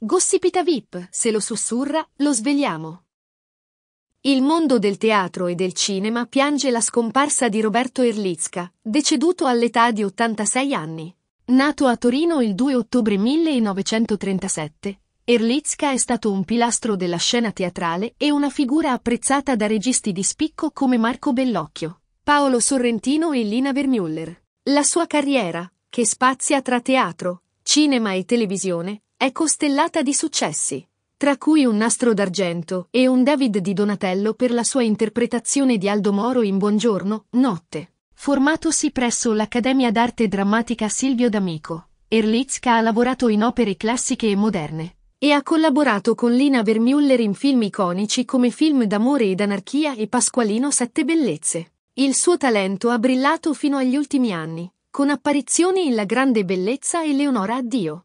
Gossipita VIP, se lo sussurra, lo svegliamo. Il mondo del teatro e del cinema piange la scomparsa di Roberto Erlitzka, deceduto all'età di 86 anni. Nato a Torino il 2 ottobre 1937, Erlitzka è stato un pilastro della scena teatrale e una figura apprezzata da registi di spicco come Marco Bellocchio, Paolo Sorrentino e Lina Vermüller. La sua carriera, che spazia tra teatro, cinema e televisione, è costellata di successi, tra cui un nastro d'argento e un David di Donatello per la sua interpretazione di Aldo Moro in Buongiorno, Notte. Formatosi presso l'Accademia d'arte drammatica Silvio D'Amico, Erlitzka ha lavorato in opere classiche e moderne, e ha collaborato con Lina Vermüller in film iconici come Film d'amore ed anarchia e Pasqualino Sette Bellezze. Il suo talento ha brillato fino agli ultimi anni, con apparizioni in La Grande Bellezza e Leonora Addio.